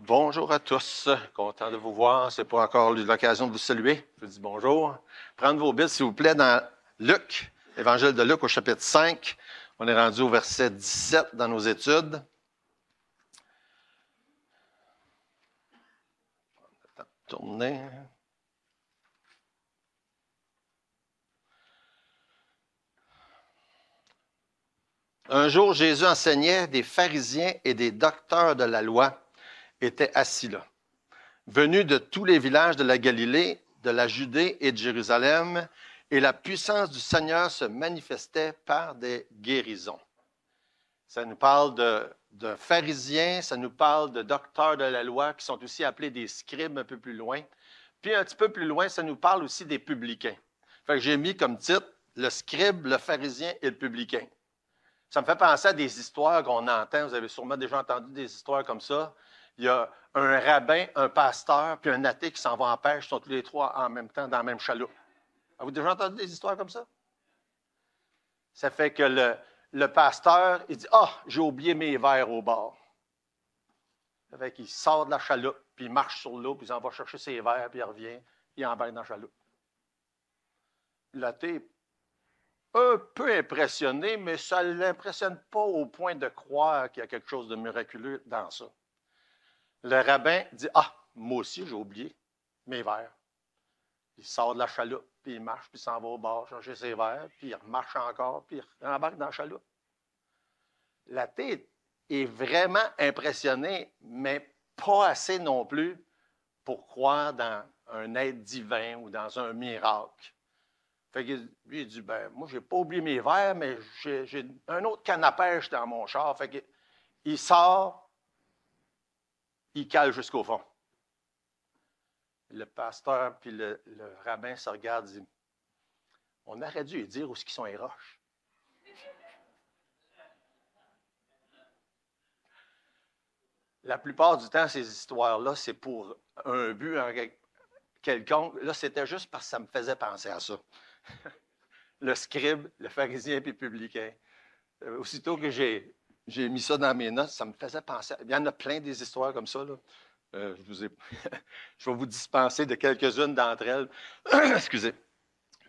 Bonjour à tous. Content de vous voir. C'est pas encore l'occasion de vous saluer. Je vous dis bonjour. Prendre vos bibles, s'il vous plaît, dans Luc, Évangile de Luc au chapitre 5. On est rendu au verset 17 dans nos études. Tourner. Un jour, Jésus enseignait des pharisiens et des docteurs de la loi étaient assis là. Venus de tous les villages de la Galilée, de la Judée et de Jérusalem, et la puissance du Seigneur se manifestait par des guérisons. Ça nous parle de, pharisiens, ça nous parle de docteurs de la loi qui sont aussi appelés des scribes un peu plus loin. Puis un petit peu plus loin, ça nous parle aussi des publicains. j'ai mis comme titre le scribe, le pharisien et le publicain. Ça me fait penser à des histoires qu'on entend. Vous avez sûrement déjà entendu des histoires comme ça il y a un rabbin, un pasteur, puis un athée qui s'en va en pêche, ils sont tous les trois en même temps dans la même chaloupe. Avez-vous déjà entendu des histoires comme ça? Ça fait que le, pasteur, il dit Ah, oh, j'ai oublié mes verres au bord. Ça fait qu'il sort de la chaloupe, puis il marche sur l'eau, puis il en va chercher ses verres, puis il revient, il va dans la chaloupe. L'athée, un peu impressionné, mais ça ne l'impressionne pas au point de croire qu'il y a quelque chose de miraculeux dans ça. Le rabbin dit Ah, moi aussi, j'ai oublié mes verres. Il sort de la chaloupe, puis il marche, puis il s'en va au bord, chercher ses verres, puis il marche encore, puis il rembarque dans la chaloupe. La tête est vraiment impressionnée, mais pas assez non plus pour croire dans un être divin ou dans un miracle. Fait que lui, il dit ben, Moi, j'ai pas oublié mes verres, mais j'ai un autre canne à dans mon char. que, il sort cale jusqu'au fond. Le pasteur puis le, rabbin se regardent et disent On aurait dû dire où sont les roches. La plupart du temps, ces histoires-là, c'est pour un but quelconque. Là, c'était juste parce que ça me faisait penser à ça. le scribe, le pharisien puis le publicain. Euh, aussitôt que j'ai j'ai mis ça dans mes notes, ça me faisait penser. Il y en a plein des histoires comme ça. Euh, je, vous je vais vous dispenser de quelques-unes d'entre elles. Excusez.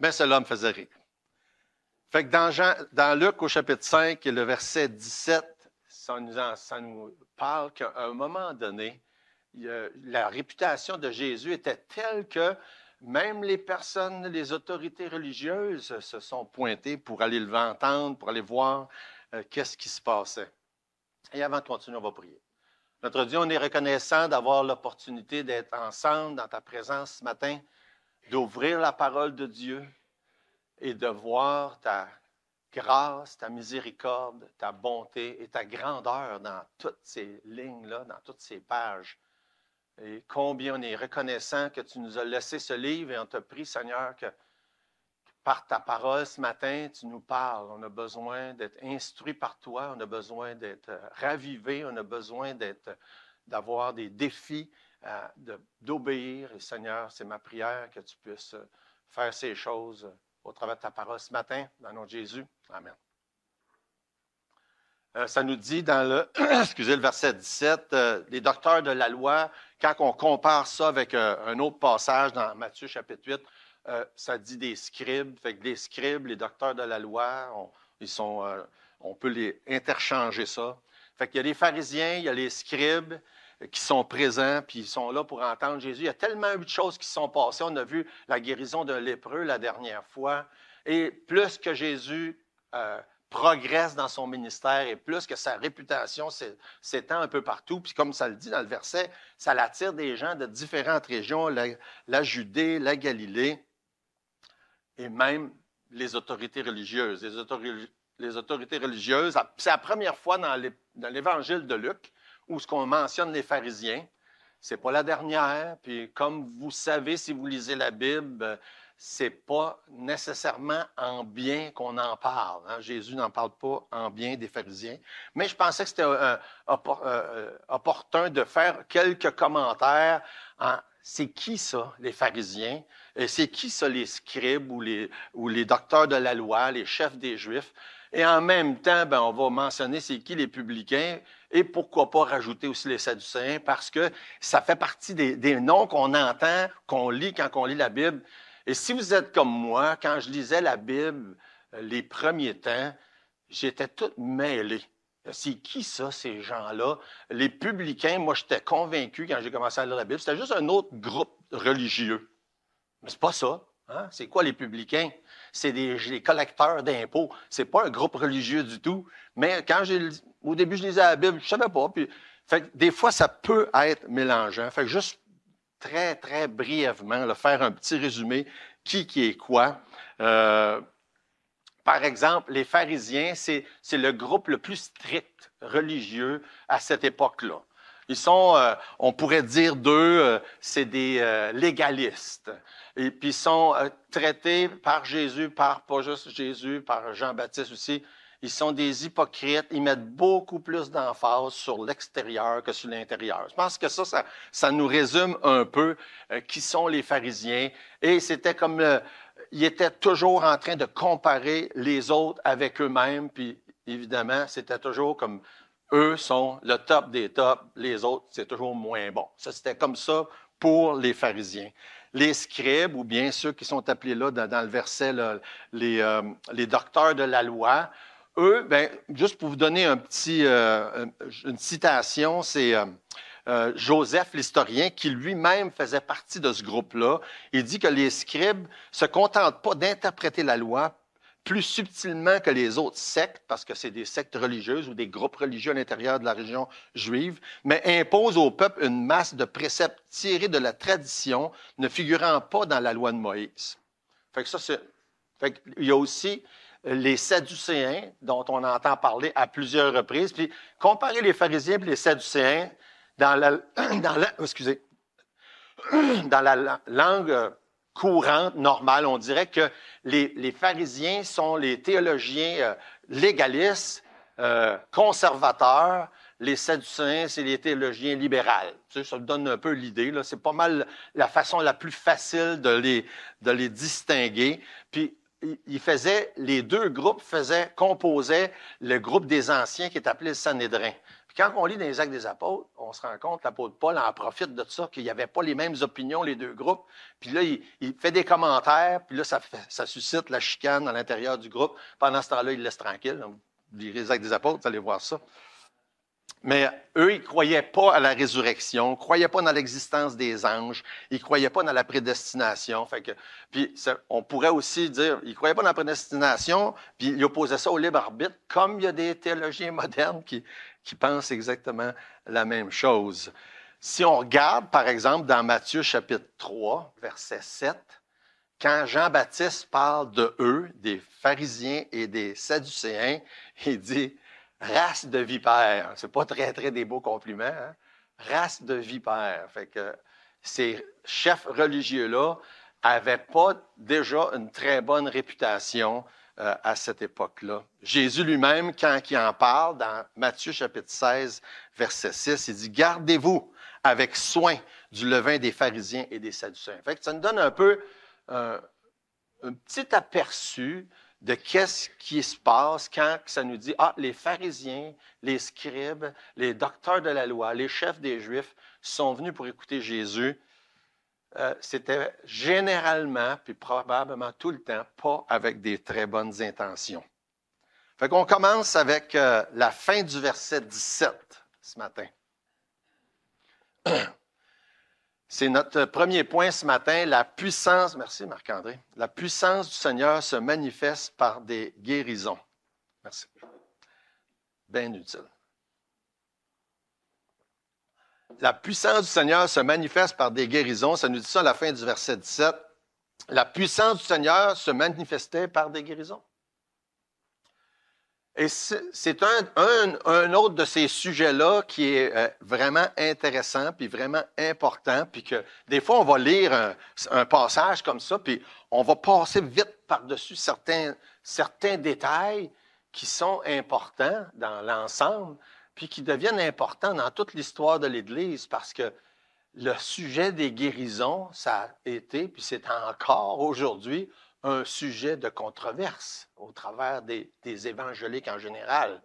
Mais cela me faisait rire. Fait que dans, Luc, au chapitre 5, le verset 17, ça nous, parle qu'à un moment donné, la réputation de Jésus était telle que même les personnes, les autorités religieuses se sont pointées pour aller le entendre, pour aller voir euh, qu'est-ce qui se passait. Et avant de continuer, on va prier. Notre Dieu, on est reconnaissant d'avoir l'opportunité d'être ensemble dans ta présence ce matin, d'ouvrir la parole de Dieu et de voir ta grâce, ta miséricorde, ta bonté et ta grandeur dans toutes ces lignes-là, dans toutes ces pages. Et combien on est reconnaissant que tu nous as laissé ce livre et on te prie, Seigneur, que par ta parole ce matin, tu nous parles. On a besoin d'être instruit par toi, on a besoin d'être euh, ravivé, on a besoin d'être, euh, d'avoir des défis, euh, d'obéir. Et Seigneur, c'est ma prière que tu puisses faire ces choses au travers de ta parole ce matin, dans le nom de Jésus. Amen. ça nous dit dans le, excusez, le verset 17, les docteurs de la loi, quand on compare ça avec un autre passage dans Matthieu chapitre 8, euh, ça dit des scribes. Fait que les scribes, les docteurs de la loi, on, ils sont, euh, on peut les interchanger ça. Fait qu'il y a les pharisiens, il y a les scribes euh, qui sont présents, puis ils sont là pour entendre Jésus. Il y a tellement de choses qui sont passées. On a vu la guérison d'un lépreux la dernière fois. Et plus que Jésus progresse dans son ministère et plus que sa réputation s'étend un peu partout, puis comme ça le dit dans le verset, ça l'attire des gens de différentes régions, la Judée, la Galilée et même les autorités religieuses. Les, autorités religieuses, c'est la première fois dans l'évangile de Luc où ce qu'on mentionne les pharisiens. C'est pas la dernière. Puis comme vous savez, si vous lisez la Bible, c'est pas nécessairement en bien qu'on en parle. Hein. Jésus n'en parle pas en bien des pharisiens. Mais je pensais que c'était euh, euh, euh, opportun de faire quelques commentaires. C'est qui ça, les pharisiens? c'est qui ça, les scribes ou les, docteurs de la loi, les chefs des Juifs? Et en même temps, ben, on va mentionner c'est qui les publicains et pourquoi pas rajouter aussi les Sadducéens parce que ça fait partie des, des noms qu'on entend, qu'on lit quand on lit la Bible. Et si vous êtes comme moi, quand je lisais la Bible euh, les premiers temps, j'étais tout mêlé. C'est qui ça, ces gens-là? Les publicains, moi j'étais convaincu quand j'ai commencé à lire la Bible, c'était juste un autre groupe religieux. Mais c'est pas ça. Hein? C'est quoi les publicains? C'est des, collecteurs d'impôts. C'est pas un groupe religieux du tout. Mais quand au début, je lisais la Bible, je savais pas. Puis, des fois, ça peut être mélangeant. Fait que juste très, très brièvement, le faire un petit résumé, qui qui est quoi. Euh, par exemple, les pharisiens, c'est, le groupe le plus strict religieux à cette époque-là. Ils sont, euh, on pourrait dire d'eux, euh, c'est des légalistes. Et puis, ils sont euh, traités par Jésus, par pas juste Jésus, par Jean-Baptiste aussi. Ils sont des hypocrites. Ils mettent beaucoup plus d'emphase sur l'extérieur que sur l'intérieur. Je pense que ça, ça, nous résume un peu euh, qui sont les pharisiens. Et c'était comme... ils étaient toujours en train de comparer les autres avec eux-mêmes. Puis, évidemment, c'était toujours comme eux sont le top des tops, les autres, c'est toujours moins bon. Ça, c'était comme ça pour les pharisiens les scribes, ou bien ceux qui sont appelés là dans, le verset, les, euh, les, docteurs de la loi, eux, ben, juste pour vous donner un petit, euh, une citation, c'est euh, Joseph l'historien, qui lui-même faisait partie de ce groupe-là. Il dit que les scribes se contentent pas d'interpréter la loi plus subtilement que les autres sectes, parce que c'est des sectes religieuses ou des groupes religieux à l'intérieur de la région juive, mais impose au peuple une masse de préceptes tirés de la tradition, ne figurant pas dans la loi de Moïse. Fait que ça, c'est... Fait il y a aussi les Sadducéens, dont on entend parler à plusieurs reprises, puis comparer les pharisiens et les Sadducéens dans la, dans la excusez, dans la langue euh, courant normal, On dirait que les, pharisiens sont les théologiens euh, légalistes, euh, conservateurs. Les Sadducéens, c'est les théologiens libéraux. ça donne un peu l'idée. C'est pas mal la façon la plus facile de les, de les distinguer. Puis il faisait, les deux groupes faisaient, composaient le groupe des anciens qui est appelé le Sanhédrin. Quand on lit dans les actes des apôtres, on se rend compte, l'apôtre Paul en profite de ça, qu'il n'y avait pas les mêmes opinions, les deux groupes. Puis là, il, fait des commentaires, puis là, ça, suscite la chicane à l'intérieur du groupe. Pendant ce temps-là, il laisse tranquille. Vous lirez les actes des apôtres, vous allez voir ça. Mais eux, ils ne croyaient pas à la résurrection, ils ne croyaient pas dans l'existence des anges, ils ne croyaient pas dans la prédestination. puis on pourrait aussi dire, ils ne croyaient pas dans la prédestination, puis ils opposaient ça au libre arbitre, comme il y a des théologiens modernes qui, pensent exactement la même chose. Si on regarde, par exemple, dans Matthieu chapitre 3, verset 7, quand Jean-Baptiste parle de eux, des pharisiens et des sadducéens, il dit race de vipères. C'est pas très, très des beaux compliments. Hein. Race de vipères. Fait que ces chefs religieux-là avaient pas déjà une très bonne réputation euh, à cette époque-là. Jésus lui-même, quand il en parle, dans Matthieu chapitre 16, verset 6, il dit Gardez-vous avec soin du levain des pharisiens et des sadducéens. Fait que ça nous donne un peu euh, un petit aperçu de qu'est-ce qui se passe quand ça nous dit, ah, les pharisiens, les scribes, les docteurs de la loi, les chefs des Juifs sont venus pour écouter Jésus. Euh, c'était généralement, puis probablement tout le temps, pas avec des très bonnes intentions. Fait qu'on commence avec euh, la fin du verset 17 ce matin. C'est notre euh, premier point ce matin, la puissance, merci Marc-André, la puissance du Seigneur se manifeste par des guérisons. Merci. Bien utile. La puissance du Seigneur se manifeste par des guérisons. Ça nous dit ça à la fin du verset 17. La puissance du Seigneur se manifestait par des guérisons. Et c'est un, autre de ces sujets-là qui est euh, vraiment intéressant, puis vraiment important, puis que des fois, on va lire un, passage comme ça, puis on va passer vite par-dessus certains, certains détails qui sont importants dans l'ensemble, puis qui deviennent importants dans toute l'histoire de l'Église, parce que le sujet des guérisons, ça a été, puis c'est encore aujourd'hui, un sujet de controverse au travers des, évangéliques en général.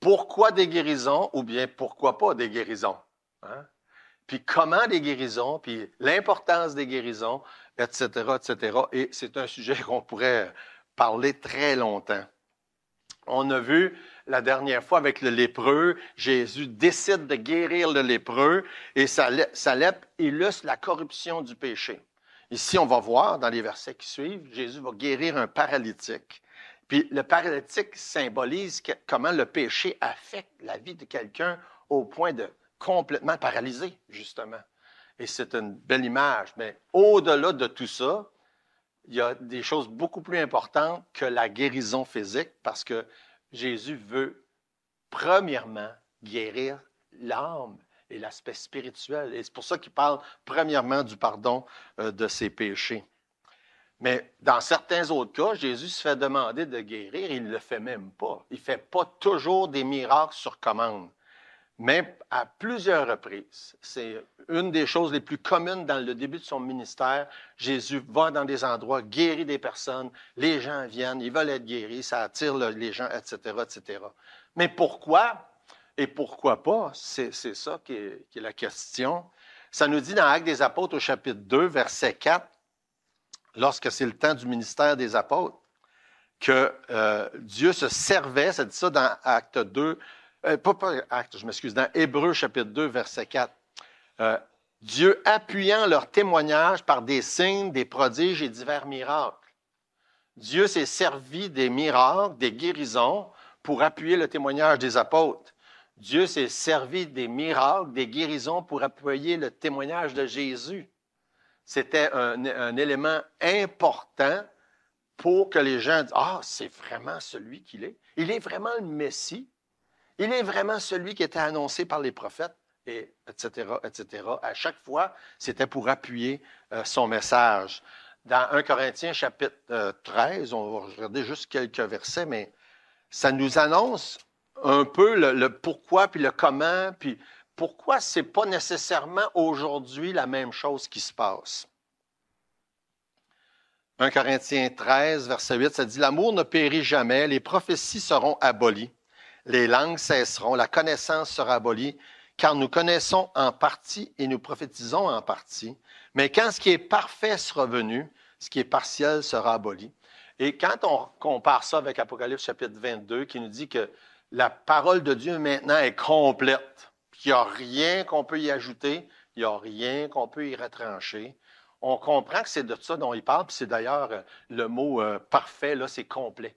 Pourquoi des guérisons ou bien pourquoi pas des guérisons? Hein? Puis comment des guérisons, puis l'importance des guérisons, etc., etc. Et c'est un sujet qu'on pourrait parler très longtemps. On a vu la dernière fois avec le lépreux, Jésus décide de guérir le lépreux et sa, sa illustre la corruption du péché. Ici, on va voir dans les versets qui suivent, Jésus va guérir un paralytique. Puis le paralytique symbolise comment le péché affecte la vie de quelqu'un au point de complètement paralyser, justement. Et c'est une belle image. Mais au-delà de tout ça, il y a des choses beaucoup plus importantes que la guérison physique parce que Jésus veut, premièrement, guérir l'âme et l'aspect spirituel. Et c'est pour ça qu'il parle premièrement du pardon euh, de ses péchés. Mais dans certains autres cas, Jésus se fait demander de guérir, il ne le fait même pas. Il ne fait pas toujours des miracles sur commande. Mais à plusieurs reprises, c'est une des choses les plus communes dans le début de son ministère. Jésus va dans des endroits, guérit des personnes, les gens viennent, ils veulent être guéris, ça attire les gens, etc., etc. Mais pourquoi? Et pourquoi pas? C'est ça qui est, la question. Ça nous dit dans Actes des Apôtres au chapitre 2, verset 4, lorsque c'est le temps du ministère des apôtres, que euh, Dieu se servait, ça dit ça dans Acte 2, euh, pas, pas, Acte, je m'excuse, dans Hébreu chapitre 2, verset 4. Euh, Dieu appuyant leur témoignage par des signes, des prodiges et divers miracles. Dieu s'est servi des miracles, des guérisons pour appuyer le témoignage des apôtres. Dieu s'est servi des miracles, des guérisons pour appuyer le témoignage de Jésus. C'était un, élément important pour que les gens disent, ah, c'est vraiment celui qu'il est. Il est vraiment le Messie. Il est vraiment celui qui était annoncé par les prophètes, et etc., etc. À chaque fois, c'était pour appuyer euh, son message. Dans 1 Corinthiens chapitre 13, euh, on va regarder juste quelques versets, mais ça nous annonce un peu le, pourquoi puis le comment, puis pourquoi c'est pas nécessairement aujourd'hui la même chose qui se passe. 1 Corinthiens 13, verset 8, ça dit L'amour ne périt jamais, les prophéties seront abolies, les langues cesseront, la connaissance sera abolie, car nous connaissons en partie et nous prophétisons en partie. Mais quand ce qui est parfait sera venu, ce qui est partiel sera aboli. Et quand on compare ça avec Apocalypse chapitre 22, qui nous dit que la parole de Dieu maintenant est complète. Il n'y a rien qu'on peut y ajouter, il n'y a rien qu'on peut y retrancher. On comprend que c'est de ça dont il parle, c'est d'ailleurs euh, le mot euh, parfait, là, c'est complet.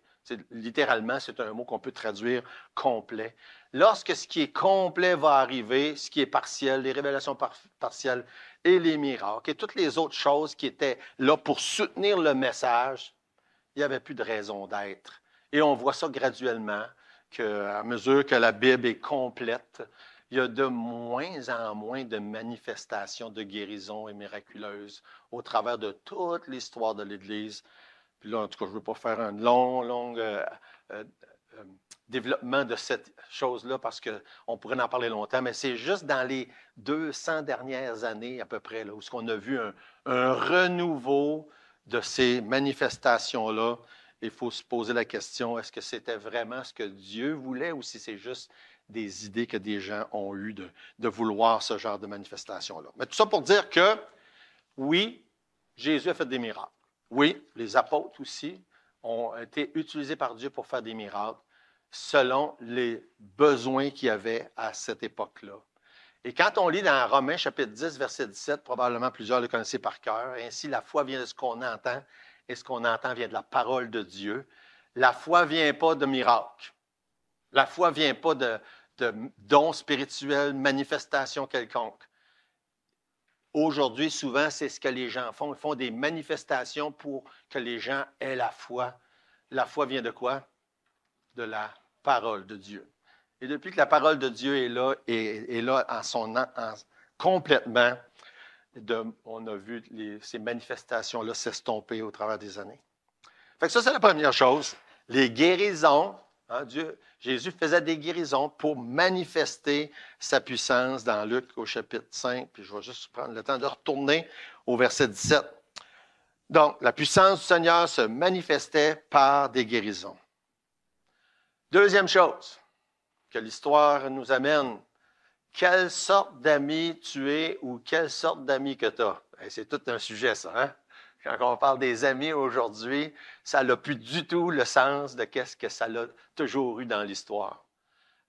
littéralement, c'est un mot qu'on peut traduire complet. Lorsque ce qui est complet va arriver, ce qui est partiel, les révélations partielles et les miracles et toutes les autres choses qui étaient là pour soutenir le message, il n'y avait plus de raison d'être. Et on voit ça graduellement. À mesure que la Bible est complète, il y a de moins en moins de manifestations de guérison et miraculeuses au travers de toute l'histoire de l'Église. Puis là, en tout cas, je ne veux pas faire un long, long euh, euh, euh, développement de cette chose-là parce qu'on pourrait en parler longtemps, mais c'est juste dans les 200 dernières années à peu près, là, où on a vu un renouveau de ces manifestations-là il faut se poser la question, est-ce que c'était vraiment ce que Dieu voulait ou si c'est juste des idées que des gens ont eues de, vouloir ce genre de manifestation-là. Mais tout ça pour dire que, oui, Jésus a fait des miracles. Oui, les apôtres aussi ont été utilisés par Dieu pour faire des miracles selon les besoins qu'il y avait à cette époque-là. Et quand on lit dans Romains chapitre 10, verset 17, probablement plusieurs le connaissaient par cœur, ainsi la foi vient de ce qu'on entend et ce qu'on entend vient de la parole de Dieu. La foi vient pas de miracles. La foi vient pas de, dons spirituels, manifestations quelconques. Aujourd'hui, souvent, c'est ce que les gens font. Ils font des manifestations pour que les gens aient la foi. La foi vient de quoi? De la parole de Dieu. Et depuis que la parole de Dieu est là, est, là en son, en, complètement, on a vu ces manifestations-là s'estomper au travers des années. Fait que ça, c'est la première chose. Les guérisons, hein, Jésus faisait des guérisons pour manifester sa puissance dans Luc au chapitre 5. Puis je vais juste prendre le temps de retourner au verset 17. Donc, la puissance du Seigneur se manifestait par des guérisons. Deuxième chose que l'histoire nous amène, quelle sorte d'amis tu es ou quelle sorte d'amis que tu as. C'est tout un sujet, ça. Hein? Quand on parle des amis aujourd'hui, ça n'a plus du tout le sens de ce que ça a toujours eu dans l'histoire.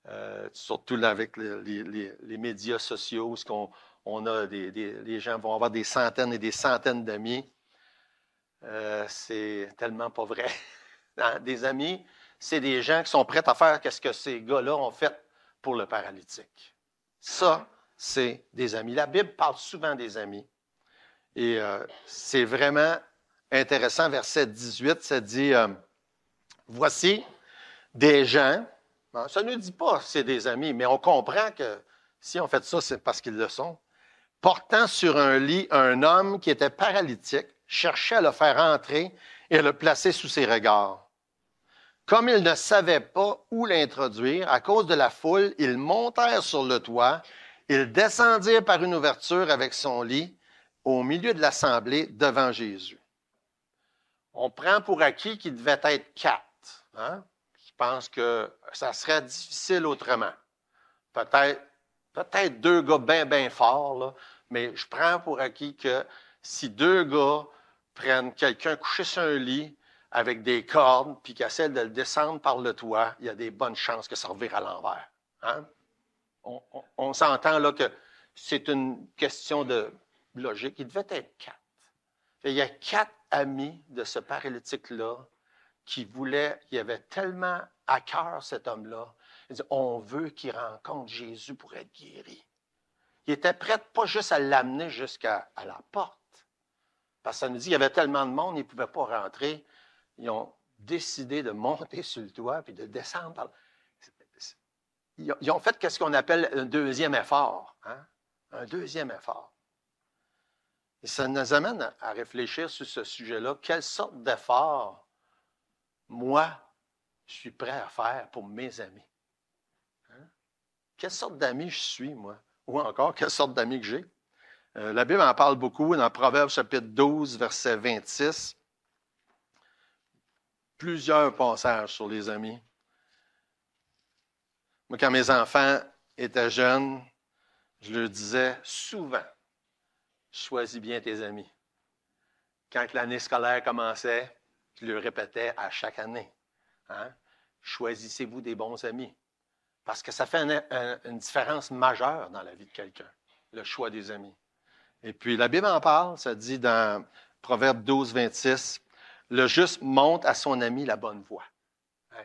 Euh, surtout avec les, médias sociaux, ce on a des, les gens vont avoir des centaines et des centaines d'amis. Euh, c'est tellement pas vrai. Hein, des amis, c'est des gens qui sont prêts à faire ce que ces gars-là ont fait pour le paralytique. Ça, c'est des amis. La Bible parle souvent des amis. Et euh, c'est vraiment intéressant. Verset 18, ça dit euh, Voici des gens. ça ne dit pas c'est des amis, mais on comprend que si on fait ça, c'est parce qu'ils le sont. Portant sur un lit un homme qui était paralytique, cherchait à le faire entrer et à le placer sous ses regards. Comme ils ne savaient pas où l'introduire, à cause de la foule, ils montèrent sur le toit, ils descendirent par une ouverture avec son lit au milieu de l'assemblée devant Jésus. On prend pour acquis qu'il devait être quatre. Hein? Je pense que ça serait difficile autrement. Peut-être peut-être deux gars bien, bien forts, mais je prends pour acquis que si deux gars prennent quelqu'un couché sur un lit, avec des cordes, puis qu'elle essaie de le descendre par le toit, il y a des bonnes chances que ça revire à l'envers. Hein? On, s'entend là que c'est une question de logique. Il devait être quatre. il y a quatre amis de ce paralytique-là qui voulaient, il y avait tellement à cœur cet homme-là, on veut qu'il rencontre Jésus pour être guéri. Il était prêt pas juste à l'amener jusqu'à la porte, parce que ça nous dit qu'il y avait tellement de monde, il ne pouvait pas rentrer. Ils ont décidé de monter sur le toit puis de descendre par Ils ont fait ce qu'on appelle un deuxième effort. Hein? Un deuxième effort. Et ça nous amène à réfléchir sur ce sujet-là. Quelle sorte d'effort, moi, je suis prêt à faire pour mes amis? Hein? Quelle sorte d'ami je suis, moi? Ou encore, quelle sorte d'amis que j'ai? Euh, la Bible en parle beaucoup dans Proverbes chapitre 12, verset 26 plusieurs passages sur les amis. Moi, quand mes enfants étaient jeunes, je leur disais souvent, choisis bien tes amis. Quand l'année scolaire commençait, je le répétais à chaque année. Hein, choisissez-vous des bons amis. Parce que ça fait une, différence majeure dans la vie de quelqu'un, le choix des amis. Et puis la Bible en parle, ça dit dans Proverbe 12, 26, le juste montre à son ami la bonne voie.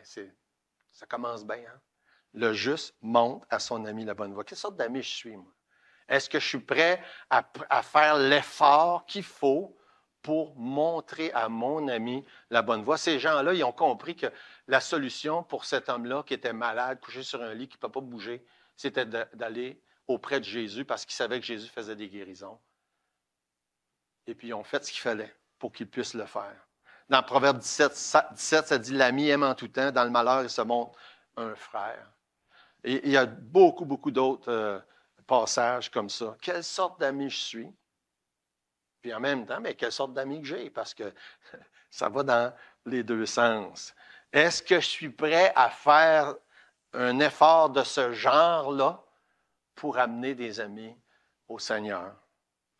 ça commence bien. Hein? Le juste montre à son ami la bonne voie. Quelle sorte d'ami je suis, moi? Est-ce que je suis prêt à, à faire l'effort qu'il faut pour montrer à mon ami la bonne voie? Ces gens-là, ils ont compris que la solution pour cet homme-là qui était malade, couché sur un lit, qui ne peut pas bouger, c'était d'aller auprès de Jésus parce qu'il savait que Jésus faisait des guérisons. Et puis ils ont fait ce qu'il fallait pour qu'ils puissent le faire. Dans Proverbe 17, ça, 17, ça dit L'ami aime en tout temps, dans le malheur, il se montre un frère. Et il y a beaucoup, beaucoup d'autres euh, passages comme ça. Quelle sorte d'ami je suis? Puis en même temps, mais quelle sorte d'ami que j'ai? Parce que ça va dans les deux sens. Est-ce que je suis prêt à faire un effort de ce genre-là pour amener des amis au Seigneur?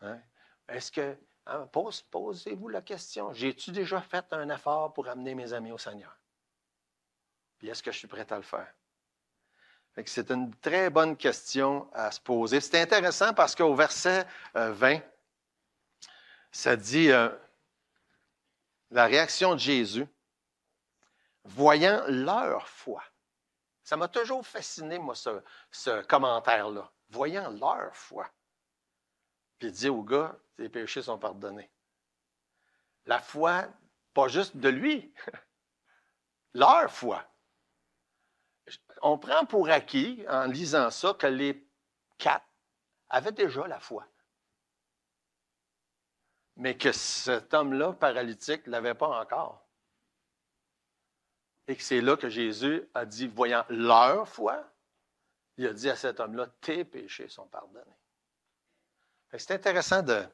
Hein? Est-ce que Hein, posez-vous la question, j'ai-tu déjà fait un effort pour amener mes amis au Seigneur? Puis est-ce que je suis prêt à le faire? c'est une très bonne question à se poser. C'est intéressant parce qu'au verset 20, euh, ça dit euh, la réaction de Jésus, voyant leur foi. Ça m'a toujours fasciné, moi, ce commentaire-là. Voyant leur foi puis dit au gars, tes péchés sont pardonnés. La foi, pas juste de lui, leur foi. On prend pour acquis, en lisant ça, que les quatre avaient déjà la foi. Mais que cet homme-là, paralytique, ne l'avait pas encore. Et que c'est là que Jésus a dit, voyant leur foi, il a dit à cet homme-là, tes péchés sont pardonnés. C'est intéressant de,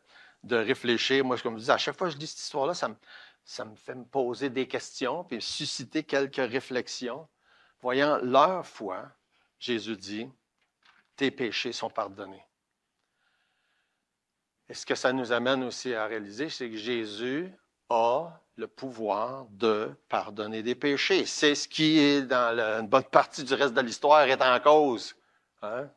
réfléchir. Moi, comme je dis, à chaque fois que je lis cette histoire-là, ça me, fait me poser des questions puis susciter quelques réflexions. Voyant leur foi, Jésus dit Tes péchés sont pardonnés. Et ce que ça nous amène aussi à réaliser, c'est que Jésus a le pouvoir de pardonner des péchés. C'est ce qui, est dans une bonne partie du reste de l'histoire, est en cause. Hein?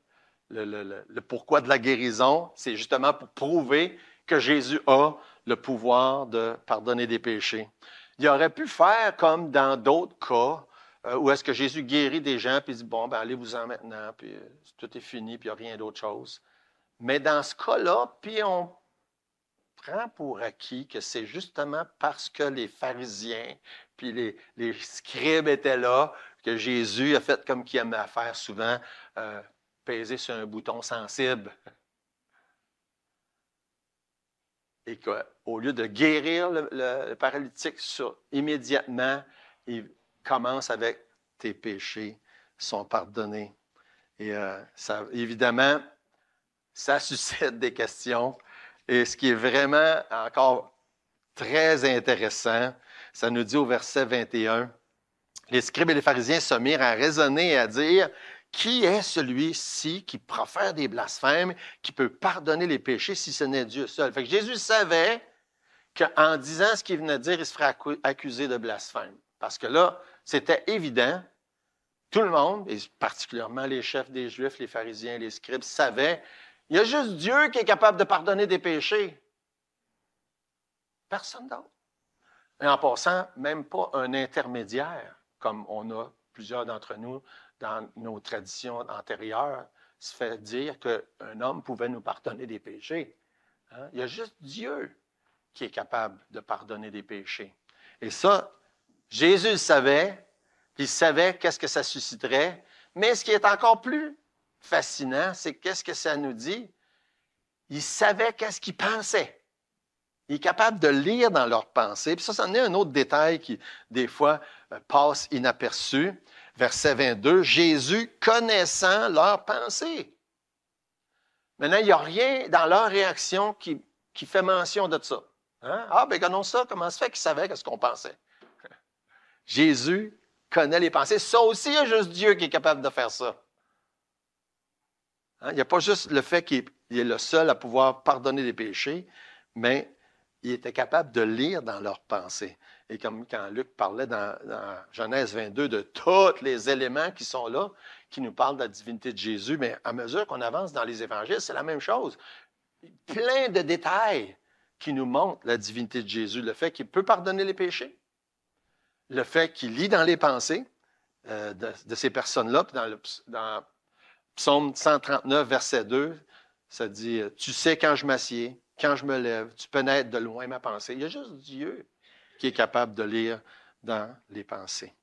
le, pourquoi de la guérison, c'est justement pour prouver que Jésus a le pouvoir de pardonner des péchés. Il aurait pu faire comme dans d'autres cas, euh, où est-ce que Jésus guérit des gens, puis dit, bon, ben, allez-vous-en maintenant, puis euh, tout est fini, puis il n'y a rien d'autre chose. Mais dans ce cas-là, puis on prend pour acquis que c'est justement parce que les pharisiens, puis les, scribes étaient là, que Jésus a fait comme qu'il aimait à faire souvent, euh, peser sur un bouton sensible. Et qu'au lieu de guérir le, paralytique sur, immédiatement, il commence avec tes péchés sont pardonnés. Et euh, ça, évidemment, ça suscite des questions. Et ce qui est vraiment encore très intéressant, ça nous dit au verset 21, les scribes et les pharisiens se mirent à raisonner et à dire, qui est celui-ci qui profère des blasphèmes, qui peut pardonner les péchés si ce n'est Dieu seul? Fait Jésus savait qu'en disant ce qu'il venait de dire, il se ferait accuser de blasphème. Parce que là, c'était évident, tout le monde, et particulièrement les chefs des Juifs, les pharisiens, les scribes, savaient, il y a juste Dieu qui est capable de pardonner des péchés. Personne d'autre. Et en passant, même pas un intermédiaire, comme on a plusieurs d'entre nous dans nos traditions antérieures, se fait dire qu'un homme pouvait nous pardonner des péchés. Hein? Il y a juste Dieu qui est capable de pardonner des péchés. Et ça, Jésus le savait, il savait qu'est-ce que ça susciterait. Mais ce qui est encore plus fascinant, c'est qu'est-ce que ça nous dit? Il savait qu'est-ce qu'il pensait. Il est capable de lire dans leurs pensées. Puis ça, c'en est un autre détail qui, des fois, euh, passe inaperçu verset 22, Jésus connaissant leurs pensées. Maintenant, il n'y a rien dans leur réaction qui, fait mention de ça. Hein? Ah, ben, comment ça, comment se fait qu'ils savaient ce qu'on pensait? Jésus connaît les pensées. Ça aussi, il y a juste Dieu qui est capable de faire ça. Hein? Il n'y a pas juste le fait qu'il est le seul à pouvoir pardonner les péchés, mais il était capable de lire dans leurs pensées. Et comme quand Luc parlait dans, Genèse 22 de tous les éléments qui sont là, qui nous parlent de la divinité de Jésus, mais à mesure qu'on avance dans les évangiles, c'est la même chose. Plein de détails qui nous montrent la divinité de Jésus, le fait qu'il peut pardonner les péchés, le fait qu'il lit dans les pensées euh, de, ces personnes-là, dans, le, Psaume 139, verset 2, ça dit, euh, Tu sais quand je m'assieds, quand je me lève, tu peux naître de loin ma pensée. Il y a juste Dieu qui est capable de lire dans les pensées.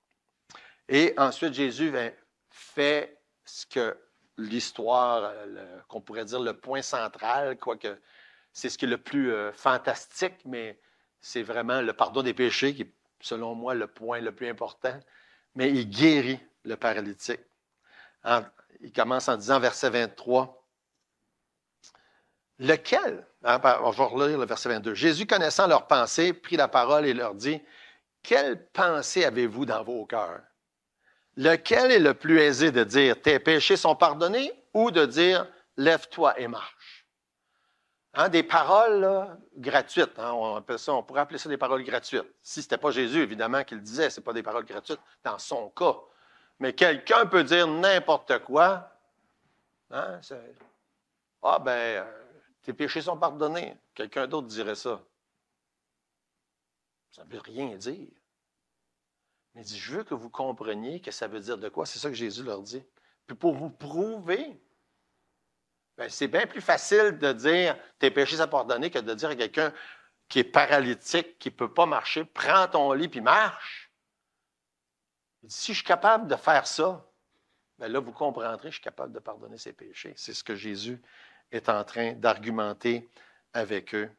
Et ensuite, Jésus ben, fait ce que l'histoire, qu'on pourrait dire le point central, quoique c'est ce qui est le plus euh, fantastique, mais c'est vraiment le pardon des péchés qui est, selon moi, le point le plus important. Mais il guérit le paralytique. il commence en disant, verset 23, Lequel? Hein, ben, on va relire le verset 22. Jésus, connaissant leurs pensées, prit la parole et leur dit, Quelle pensée avez-vous dans vos cœurs? Lequel est le plus aisé de dire, Tes péchés sont pardonnés, ou de dire, Lève-toi et marche? Hein, des paroles gratuites, hein, on, on pourrait appeler ça des paroles gratuites. Si ce n'était pas Jésus, évidemment, qu'il disait, ce n'est pas des paroles gratuites dans son cas. Mais quelqu'un peut dire n'importe quoi. Hein, ah ben, euh, tes péchés sont pardonnés. Quelqu'un d'autre dirait ça. Ça ne veut rien dire. Mais il dit, je veux que vous compreniez que ça veut dire de quoi. C'est ça que Jésus leur dit. Puis pour vous prouver, ben, c'est bien plus facile de dire tes péchés sont pardonnés que de dire à quelqu'un qui est paralytique, qui ne peut pas marcher, prends ton lit puis marche. Il dit, si je suis capable de faire ça, ben là, vous comprendrez, je suis capable de pardonner ses péchés. C'est ce que Jésus est en train d'argumenter avec eux.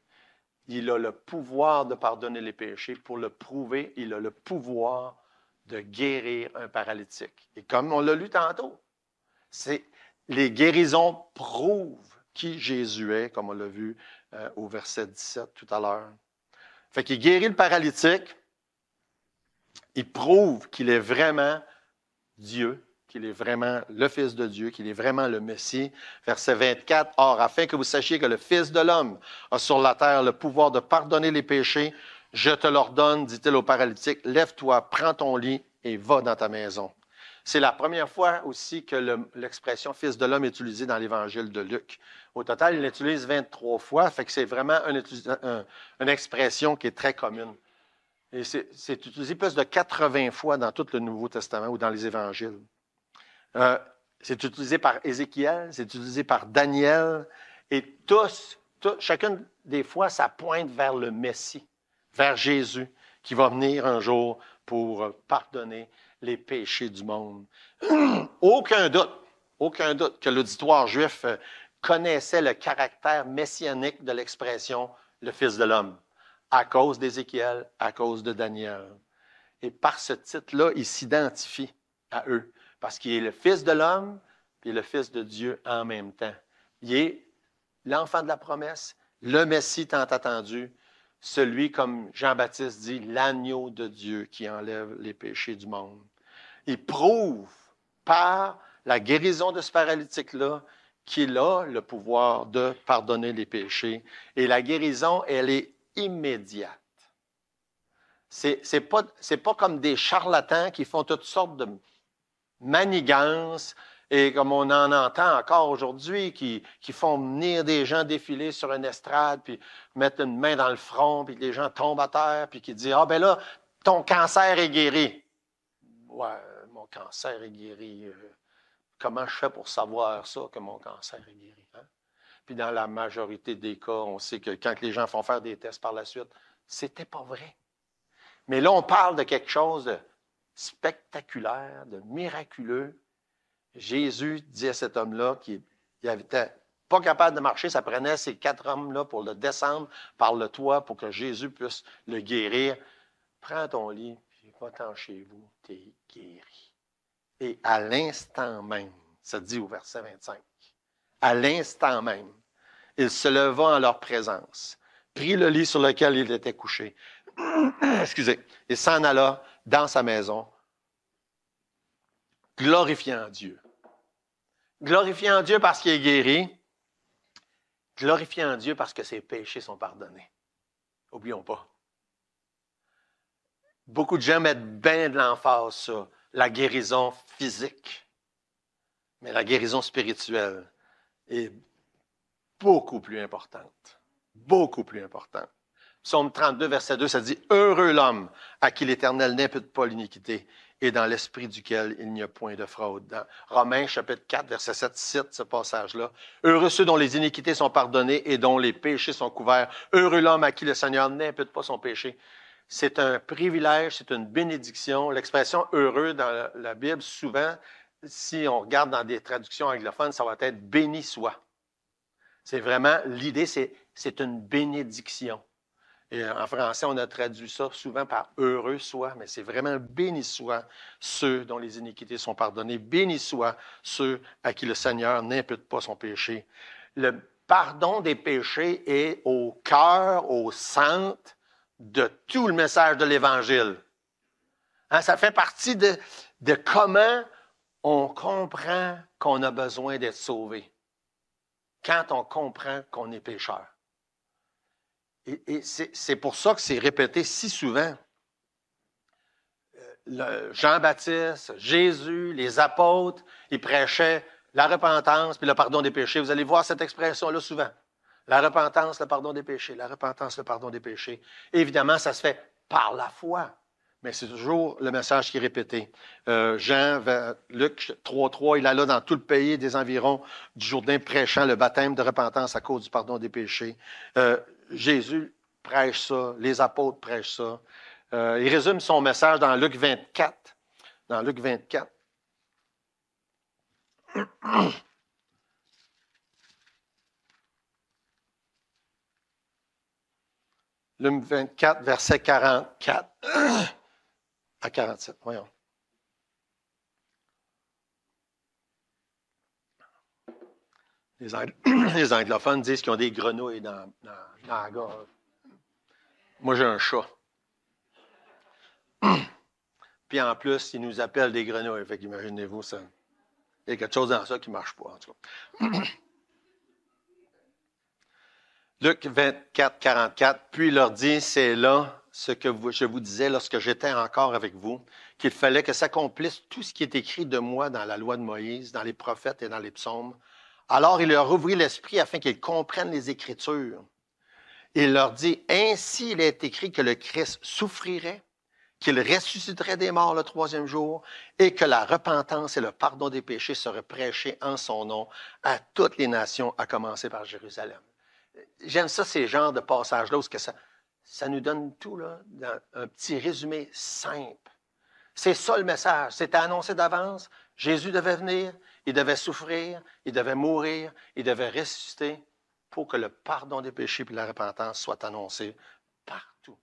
Il a le pouvoir de pardonner les péchés. Pour le prouver, il a le pouvoir de guérir un paralytique. Et comme on l'a lu tantôt, c'est les guérisons prouvent qui Jésus est, comme on l'a vu euh, au verset 17 tout à l'heure. Fait qu'il guérit le paralytique, il prouve qu'il est vraiment Dieu, qu'il est vraiment le Fils de Dieu, qu'il est vraiment le Messie. Verset 24, Or, afin que vous sachiez que le Fils de l'homme a sur la terre le pouvoir de pardonner les péchés, je te l'ordonne, dit-il au paralytique, lève-toi, prends ton lit et va dans ta maison. C'est la première fois aussi que l'expression Fils de l'homme est utilisée dans l'Évangile de Luc. Au total, il l'utilise 23 fois, fait que c'est vraiment une expression qui est très commune. Et c'est utilisé plus de 80 fois dans tout le Nouveau Testament ou dans les Évangiles. Euh, c'est utilisé par Ézéchiel, c'est utilisé par Daniel, et tous, tous, chacune des fois, ça pointe vers le Messie, vers Jésus, qui va venir un jour pour pardonner les péchés du monde. aucun doute, aucun doute que l'auditoire juif euh, connaissait le caractère messianique de l'expression le Fils de l'homme, à cause d'Ézéchiel, à cause de Daniel. Et par ce titre-là, il s'identifie à eux. Parce qu'il est le Fils de l'homme, et le Fils de Dieu en même temps. Il est l'enfant de la promesse, le Messie tant attendu, celui, comme Jean-Baptiste dit, l'agneau de Dieu qui enlève les péchés du monde. Il prouve par la guérison de ce paralytique-là qu'il a le pouvoir de pardonner les péchés. Et la guérison, elle est immédiate. C'est, n'est pas, pas comme des charlatans qui font toutes sortes de, manigances, et comme on en entend encore aujourd'hui, qui, qui font venir des gens défiler sur une estrade, puis mettre une main dans le front, puis les gens tombent à terre, puis qui disent Ah, ben là, ton cancer est guéri. Ouais, mon cancer est guéri. Euh, comment je fais pour savoir ça, que mon cancer est guéri? Hein? Puis dans la majorité des cas, on sait que quand les gens font faire des tests par la suite, c'était pas vrai. Mais là, on parle de quelque chose de spectaculaire, de miraculeux. Jésus dit à cet homme-là qui n'était pas capable de marcher, ça prenait ces quatre hommes-là pour le descendre par le toit pour que Jésus puisse le guérir. Prends ton lit, puis va-t'en chez vous, t'es guéri. Et à l'instant même, ça dit au verset 25, à l'instant même, il se leva en leur présence, prit le lit sur lequel il était couché, excusez, et s'en alla dans sa maison, glorifiant Dieu. Glorifiant Dieu parce qu'il est guéri. Glorifiant Dieu parce que ses péchés sont pardonnés. Oublions pas. Beaucoup de gens mettent bien de l'emphase sur la guérison physique, mais la guérison spirituelle est beaucoup plus importante. Beaucoup plus importante. Psaume 32, verset 2, ça dit Heureux l'homme à qui l'Éternel n'impute pas l'iniquité et dans l'esprit duquel il n'y a point de fraude. Romains chapitre 4, verset 7 cite ce passage-là. Heureux ceux dont les iniquités sont pardonnées et dont les péchés sont couverts. Heureux l'homme à qui le Seigneur n'impute pas son péché. C'est un privilège, c'est une bénédiction. L'expression heureux dans la Bible, souvent, si on regarde dans des traductions anglophones, ça va être béni soit. C'est vraiment l'idée, c'est une bénédiction. Et en français, on a traduit ça souvent par heureux soi, mais c'est vraiment béni soit ceux dont les iniquités sont pardonnées, béni soit ceux à qui le Seigneur n'impute pas son péché. Le pardon des péchés est au cœur, au centre de tout le message de l'Évangile. Hein, ça fait partie de, de comment on comprend qu'on a besoin d'être sauvé. Quand on comprend qu'on est pécheur. Et, c'est pour ça que c'est répété si souvent. Euh, Jean-Baptiste, Jésus, les apôtres, ils prêchaient la repentance puis le pardon des péchés. Vous allez voir cette expression-là souvent. La repentance, le pardon des péchés, la repentance, le pardon des péchés. évidemment, ça se fait par la foi, mais c'est toujours le message qui est répété. Euh, Jean, Luc 3, 3, il alla dans tout le pays des environs du Jourdain prêchant le baptême de repentance à cause du pardon des péchés. Euh, Jésus prêche ça, les apôtres prêchent ça. Euh, il résume son message dans Luc 24. Dans Luc 24. Luc 24, verset 44 à 47. Voyons. Les, anglophones disent qu'ils ont des grenouilles dans, dans, la gorge. Moi, j'ai un chat. Puis en plus, ils nous appellent des grenouilles. Fait qu'imaginez-vous, ça. Il y a quelque chose dans ça qui ne marche pas, en tout cas. Luc 24, 44. Puis il leur dit C'est là ce que je vous disais lorsque j'étais encore avec vous, qu'il fallait que s'accomplisse tout ce qui est écrit de moi dans la loi de Moïse, dans les prophètes et dans les psaumes, alors il leur ouvrit l'esprit afin qu'ils comprennent les Écritures. Il leur dit, Ainsi il est écrit que le Christ souffrirait, qu'il ressusciterait des morts le troisième jour, et que la repentance et le pardon des péchés seraient prêchés en son nom à toutes les nations, à commencer par Jérusalem. J'aime ça, ces genres de passages-là, parce que ça, nous donne tout, là, un petit résumé simple. C'est ça le message. C'était annoncé d'avance. Jésus devait venir. Il devait souffrir, il devait mourir, il devait ressusciter pour que le pardon des péchés et la repentance soient annoncés partout.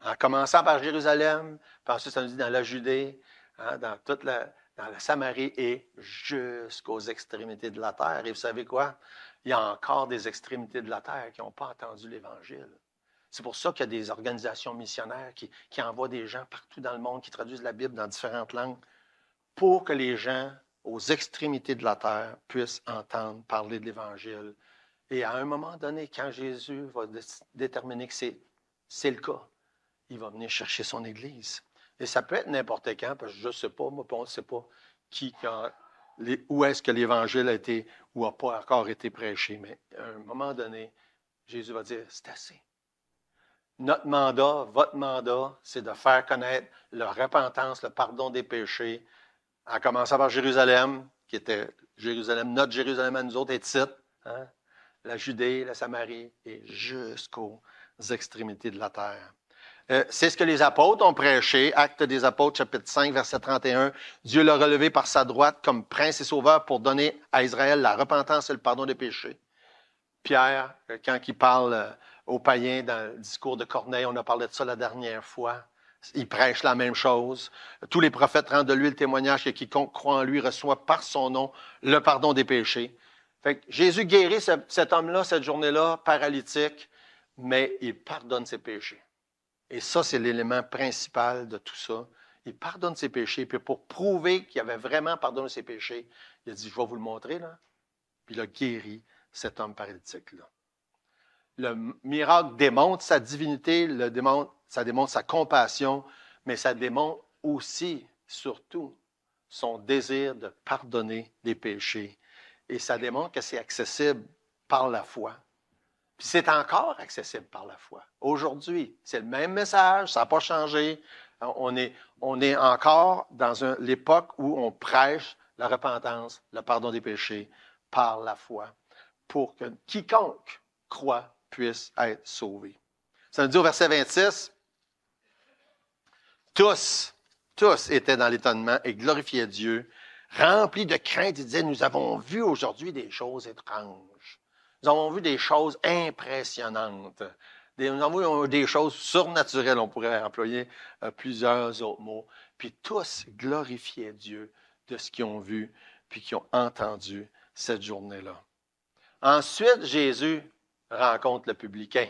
En commençant par Jérusalem, par ensuite, ça nous dit dans la Judée, hein, dans toute la, la Samarie et jusqu'aux extrémités de la terre. Et vous savez quoi? Il y a encore des extrémités de la terre qui n'ont pas entendu l'Évangile. C'est pour ça qu'il y a des organisations missionnaires qui, qui, envoient des gens partout dans le monde, qui traduisent la Bible dans différentes langues, pour que les gens aux extrémités de la terre puissent entendre parler de l'Évangile. Et à un moment donné, quand Jésus va déterminer que c'est le cas, il va venir chercher son Église. Et ça peut être n'importe quand, parce que je ne sais pas, moi, on ne sait pas qui, quand, les, où est-ce que l'Évangile a été ou n'a pas encore été prêché. Mais à un moment donné, Jésus va dire, c'est assez. Notre mandat, votre mandat, c'est de faire connaître la repentance, le pardon des péchés, en commençant par Jérusalem, qui était Jérusalem, notre Jérusalem à nous autres, et hein, la Judée, la Samarie, et jusqu'aux extrémités de la terre. Euh, c'est ce que les apôtres ont prêché. Acte des apôtres, chapitre 5, verset 31. Dieu l'a relevé par sa droite comme prince et sauveur pour donner à Israël la repentance et le pardon des péchés. Pierre, euh, quand il parle euh, aux païens dans le discours de Corneille, on a parlé de ça la dernière fois, il prêche la même chose. Tous les prophètes rendent de lui le témoignage que quiconque croit en lui reçoit par son nom le pardon des péchés. Fait Jésus guérit cet homme-là, cette journée-là, paralytique, mais il pardonne ses péchés. Et ça, c'est l'élément principal de tout ça. Il pardonne ses péchés. Puis pour prouver qu'il avait vraiment pardonné ses péchés, il a dit, je vais vous le montrer, là. Puis il a guéri cet homme paralytique-là le miracle démontre sa divinité, le démontre, ça démontre sa compassion, mais ça démontre aussi, surtout, son désir de pardonner les péchés. Et ça démontre que c'est accessible par la foi. Puis c'est encore accessible par la foi. Aujourd'hui, c'est le même message, ça n'a pas changé. Euh, on est, on est encore dans l'époque où on prêche la repentance, le pardon des péchés par la foi, pour que quiconque croit puissent être sauvés. Ça nous dit au verset 26, tous, tous étaient dans l'étonnement et glorifiaient Dieu, remplis de crainte, ils disaient, nous avons vu aujourd'hui des choses étranges. Nous avons vu des choses impressionnantes. Des, nous avons vu des choses surnaturelles, on pourrait employer euh, plusieurs autres mots. Puis tous glorifiaient Dieu de ce qu'ils ont vu, puis qu'ils ont entendu cette journée-là. Ensuite, Jésus rencontre le publicain.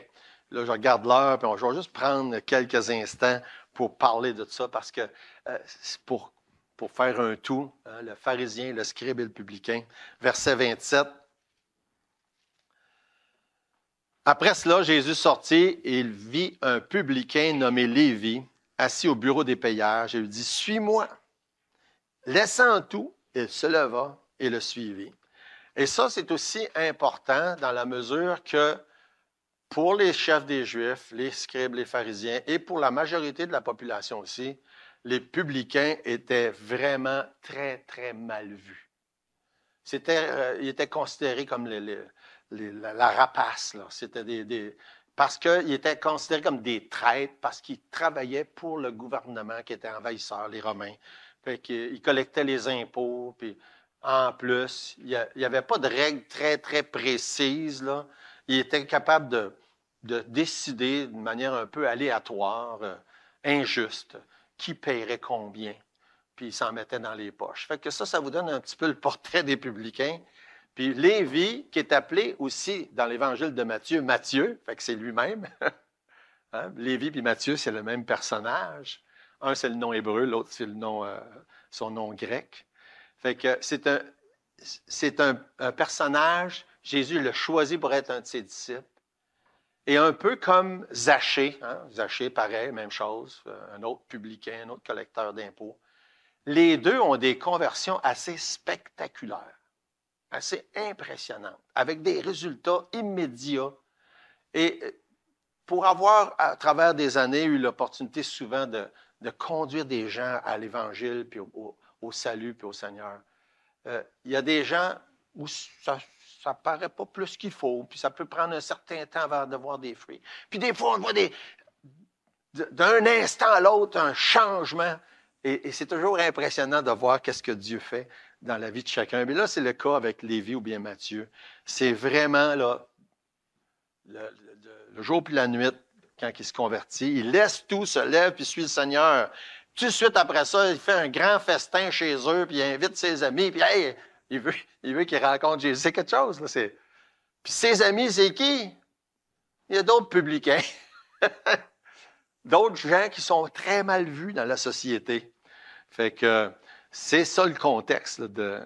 Là, je regarde l'heure, puis on, va juste prendre quelques instants pour parler de ça, parce que euh, c'est pour, pour faire un tout, hein, le pharisien, le scribe et le publicain, verset 27. Après cela, Jésus sortit et il vit un publicain nommé Lévi assis au bureau des payeurs. Je lui dit Suis-moi. Laissant tout, il se leva et le suivit. Et ça, c'est aussi important dans la mesure que pour les chefs des Juifs, les scribes, les pharisiens et pour la majorité de la population aussi, les publicains étaient vraiment très, très mal vus. C'était, euh, ils étaient considérés comme la, rapace. C'était des, parce qu'ils étaient considérés comme des traîtres, parce qu'ils travaillaient pour le gouvernement qui était envahisseur, les Romains. Fait qu'ils collectaient les impôts, puis en plus. Il n'y avait pas de règles très, très précises. Il était capable de, décider d'une manière un peu aléatoire, euh, injuste, qui paierait combien, puis il s'en mettait dans les poches. Fait que ça, ça vous donne un petit peu le portrait des publicains. Puis Lévi, qui est appelé aussi dans l'Évangile de Matthieu, Matthieu, fait que c'est lui-même. Hein, Lévi puis Matthieu, c'est le même personnage. Un, c'est le nom hébreu, l'autre, c'est le euh, son nom grec c'est un, personnage, Jésus l'a choisi pour être un de ses disciples. Et un peu comme Zaché, hein? Zachée, pareil, même chose, un autre publicain, un autre collecteur d'impôts. Les deux ont des conversions assez spectaculaires, assez impressionnantes, avec des résultats immédiats. Et euh, pour avoir, à travers des années, eu l'opportunité souvent de, conduire des gens à l'Évangile puis au, au salut puis au Seigneur. Euh, il y a des gens où ça ne paraît pas plus qu'il faut, puis ça peut prendre un certain temps avant de voir des fruits. Puis des fois, on voit des, d'un instant à l'autre un changement. Et, c'est toujours impressionnant de voir qu'est-ce que Dieu fait dans la vie de chacun. Mais là, c'est le cas avec Lévi ou bien Matthieu. C'est vraiment là, le, le, jour puis la nuit, quand il se convertit, il laisse tout, se lève puis suit le Seigneur. Tout de suite après ça, il fait un grand festin chez eux, puis il invite ses amis, puis hey, il veut, il veut qu'ils rencontrent Jésus. C'est quelque chose, là. Puis ses amis, c'est qui? Il y a d'autres publicains, d'autres gens qui sont très mal vus dans la société. Fait que c'est ça le contexte de,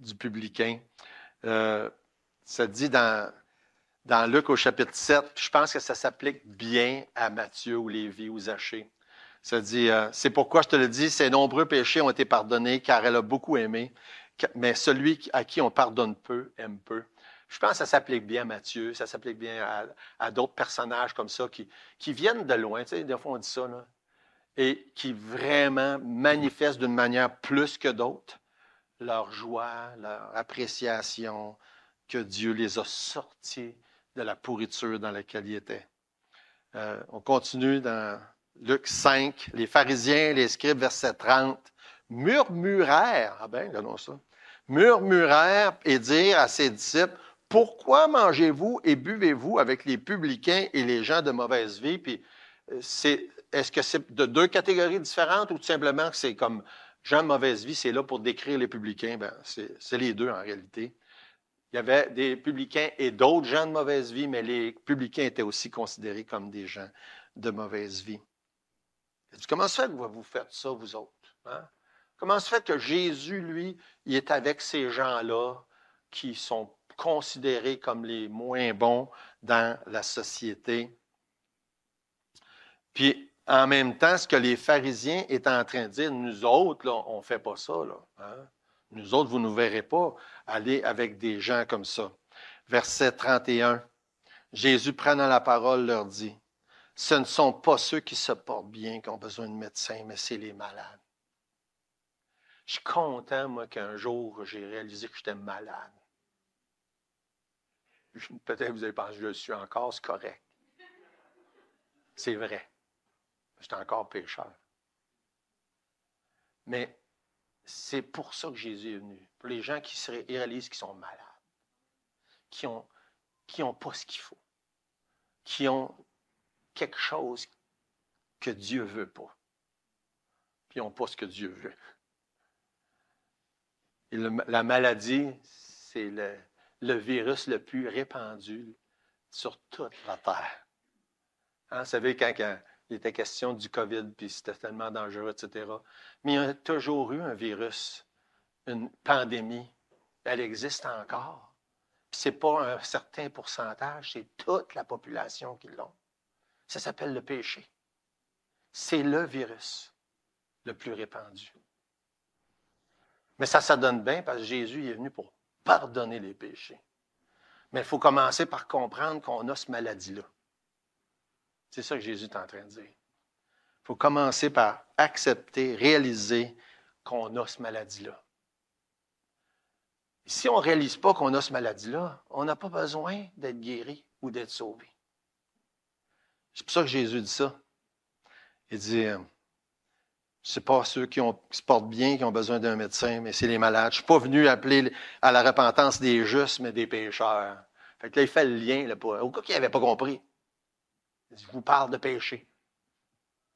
du publicain. Euh, ça dit dans, Luc au chapitre 7, je pense que ça s'applique bien à Matthieu ou Lévi ou Zachée dit, euh, c'est pourquoi je te le dis, ses nombreux péchés ont été pardonnés car elle a beaucoup aimé, mais celui à qui on pardonne peu aime peu. Je pense que ça s'applique bien à Matthieu, ça s'applique bien à, d'autres personnages comme ça qui, qui viennent de loin. Tu sais, des fois on dit ça, et qui vraiment manifestent d'une manière plus que d'autres leur joie, leur appréciation que Dieu les a sortis de la pourriture dans laquelle ils étaient. Euh, on continue dans Luc 5, les pharisiens, les scribes, verset 30, murmurèrent, ah ben, ça, et dirent à ses disciples, pourquoi mangez-vous et buvez-vous avec les publicains et les gens de mauvaise vie? Puis, euh, est-ce que c'est de deux catégories différentes ou tout simplement que c'est comme gens de mauvaise vie, c'est là pour décrire les publicains? Ben, c'est, c'est les deux en réalité. Il y avait des publicains et d'autres gens de mauvaise vie, mais les publicains étaient aussi considérés comme des gens de mauvaise vie. Il comment se fait que vous, faites ça, vous autres? Hein? Comment se fait que Jésus, lui, il est avec ces gens-là qui sont considérés comme les moins bons dans la société? Puis, en même temps, ce que les pharisiens étaient en train de dire, nous autres, on ne fait pas ça. Là, hein? Nous autres, vous ne nous verrez pas aller avec des gens comme ça. Verset 31. Jésus prenant la parole leur dit, ce ne sont pas ceux qui se portent bien qui ont besoin de médecins, mais c'est les malades. Je suis content, moi, qu'un jour, j'ai réalisé que j'étais malade. Peut-être vous avez pensé je suis encore, c'est correct. C'est vrai. J'étais encore pécheur. Mais c'est pour ça que Jésus est venu. Pour les gens qui réalisent qu'ils sont malades, qui n'ont qui ont pas ce qu'il faut, qui ont quelque chose que Dieu veut pas. Puis ils n'ont pas ce que Dieu veut. la maladie, c'est le, virus le plus répandu sur toute la Terre. Hein, vous savez, quand, il était question du COVID, puis c'était tellement dangereux, etc. Mais il y a toujours eu un virus, une pandémie. Elle existe encore. Puis ce n'est pas un certain pourcentage, c'est toute la population qui l'ont. Ça s'appelle le péché. C'est le virus le plus répandu. Mais ça, ça donne bien parce que Jésus est venu pour pardonner les péchés. Mais il faut commencer par comprendre qu'on a ce maladie-là. C'est ça que Jésus est en train de dire. Il faut commencer par accepter, réaliser qu'on a cette maladie-là. Si on ne réalise pas qu'on a ce maladie-là, on n'a pas besoin d'être guéri ou d'être sauvé. C'est pour ça que Jésus dit ça. Il dit, euh, c'est pas ceux qui, ont, se portent bien qui ont besoin d'un médecin, mais c'est les malades. Je suis pas venu appeler à la repentance des justes, mais des pécheurs. Fait là, il fait le lien, au cas qu'il n'avait pas compris. Il dit, je vous parle de péché.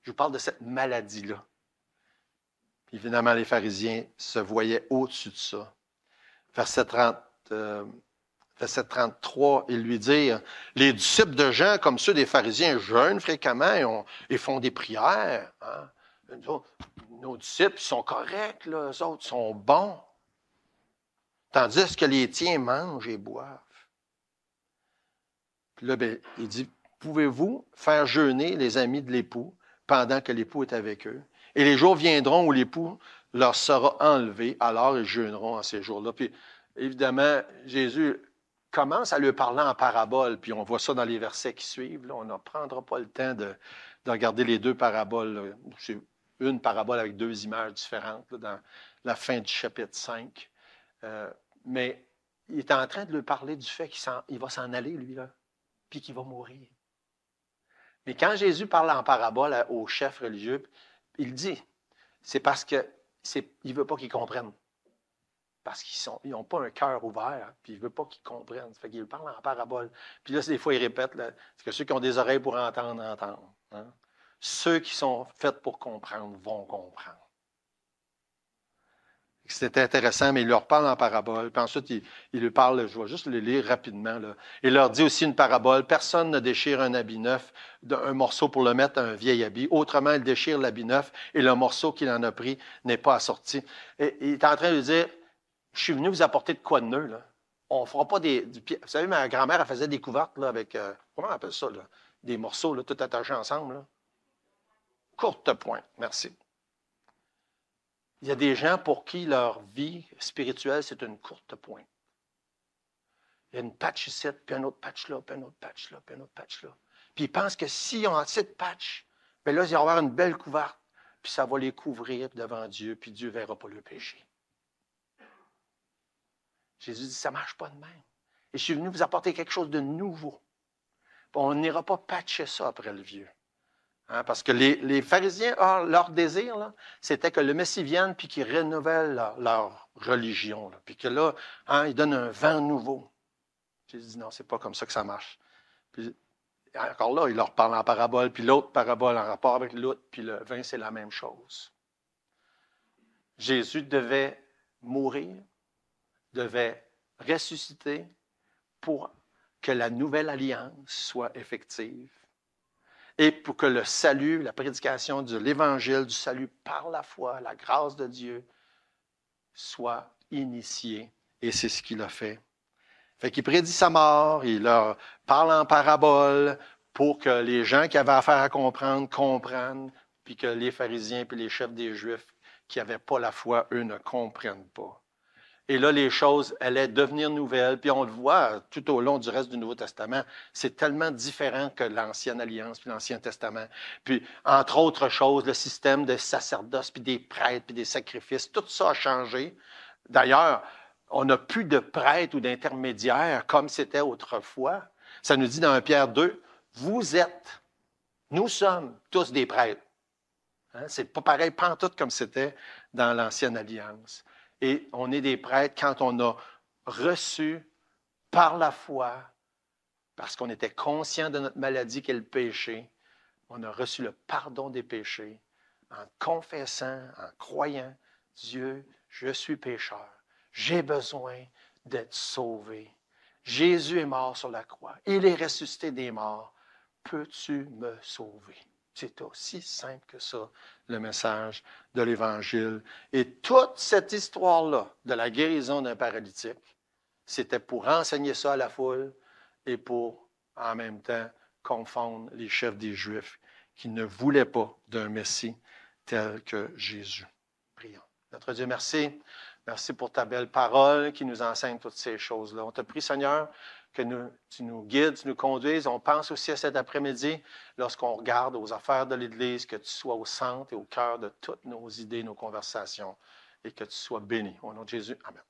Je vous parle de cette maladie-là. Évidemment, les pharisiens se voyaient au-dessus de ça. Verset 30, verset 33, il lui dit, les disciples de gens comme ceux des pharisiens, jeûnent fréquemment et, font des prières. Hein. Nos, nos, disciples sont corrects, les autres sont bons. Tandis que les tiens mangent et boivent. Puis là, ben, il dit, pouvez-vous faire jeûner les amis de l'époux pendant que l'époux est avec eux? Et les jours viendront où l'époux leur sera enlevé, alors ils jeûneront en ces jours-là. Puis, évidemment, Jésus commence à lui parler en parabole, puis on voit ça dans les versets qui suivent. On ne prendra pas le temps de, regarder les deux paraboles. C'est une parabole avec deux images différentes dans la fin du chapitre 5. Euh, mais il est en train de lui parler du fait qu'il va s'en aller, lui, là, puis qu'il va mourir. Mais quand Jésus parle en parabole au chef religieux, il dit, c'est parce que ne veut pas qu'ils comprennent parce qu'ils n'ont pas un cœur ouvert, puis ils ne veulent pas qu'ils comprennent. Fait qu'il parle en parabole. Puis là, des fois, ils répètent, là, que ceux qui ont des oreilles pour entendre, entendent. Hein. Ceux qui sont faits pour comprendre vont comprendre. C'était intéressant, mais il leur parle en parabole. Puis ensuite, il, il lui parle, je vais juste le lire rapidement. Là. Il leur dit aussi une parabole. Personne ne déchire un habit neuf, un morceau pour le mettre à un vieil habit. Autrement, il déchire l'habit neuf et le morceau qu'il en a pris n'est pas assorti. Et, il est en train de dire, je suis venu vous apporter de quoi de nœud, là. On fera pas des. vous savez, ma grand-mère, elle faisait des couvertes, là, avec. Euh, comment on appelle ça, là? Des morceaux, là, tout attachés ensemble, Courte pointe. Merci. Il y a des gens pour qui leur vie spirituelle, c'est une courte pointe. Il y a une patch ici, puis un autre patch là, puis un autre patch là, puis un autre patch là. Puis ils pensent que s'ils ont cette patch, bien là, ils vont avoir une belle couverte, puis ça va les couvrir devant Dieu, puis Dieu ne verra pas le péché. Jésus dit, ça ne marche pas de même. Et je suis venu vous apporter quelque chose de nouveau. on n'ira pas patcher ça après le vieux. Hein, parce que les, pharisiens, ah, leur, désir, c'était que le Messie vienne puis qu'il renouvelle leur, religion, puis que là, hein, il donne un vin nouveau. Jésus dit non, c'est pas comme ça que ça marche. Puis, encore là, il leur parle en parabole, puis l'autre parabole en rapport avec l'autre, puis le vin, c'est la même chose. Jésus devait mourir devait ressusciter pour que la nouvelle alliance soit effective et pour que le salut, la prédication de l'évangile, du salut par la foi, la grâce de Dieu, soit initiée. Et c'est ce qu'il a fait. Fait qu'il prédit sa mort, il leur parle en parabole pour que les gens qui avaient affaire à comprendre comprennent, puis que les pharisiens puis les chefs des Juifs qui n'avaient pas la foi, eux, ne comprennent pas. Et là, les choses allaient devenir nouvelles. Puis on le voit tout au long du reste du Nouveau Testament, c'est tellement différent que l'Ancienne Alliance, puis l'Ancien Testament. Puis, entre autres choses, le système de sacerdoce, puis des prêtres, puis des sacrifices, tout ça a changé. D'ailleurs, on n'a plus de prêtres ou d'intermédiaires comme c'était autrefois. Ça nous dit dans 1 Pierre 2, vous êtes, nous sommes tous des prêtres. Hein, c'est pas pareil, pas en tout comme c'était dans l'Ancienne Alliance. Et on est des prêtres quand on a reçu par la foi, parce qu'on était conscient de notre maladie qu'est le péché, on a reçu le pardon des péchés en confessant, en croyant, Dieu, je suis pécheur, j'ai besoin d'être sauvé. Jésus est mort sur la croix, il est ressuscité des morts. Peux-tu me sauver? C'est aussi simple que ça, le message de l'Évangile. Et toute cette histoire-là de la guérison d'un paralytique, c'était pour enseigner ça à la foule et pour, en même temps, confondre les chefs des Juifs qui ne voulaient pas d'un Messie tel que Jésus. Prions. Notre Dieu, merci. Merci pour ta belle parole qui nous enseigne toutes ces choses-là. On te prie, Seigneur, que nous, tu nous guides, tu nous conduises. On pense aussi à cet après-midi, lorsqu'on regarde aux affaires de l'Église, que tu sois au centre et au cœur de toutes nos idées, nos conversations, et que tu sois béni. Au nom de Jésus, Amen.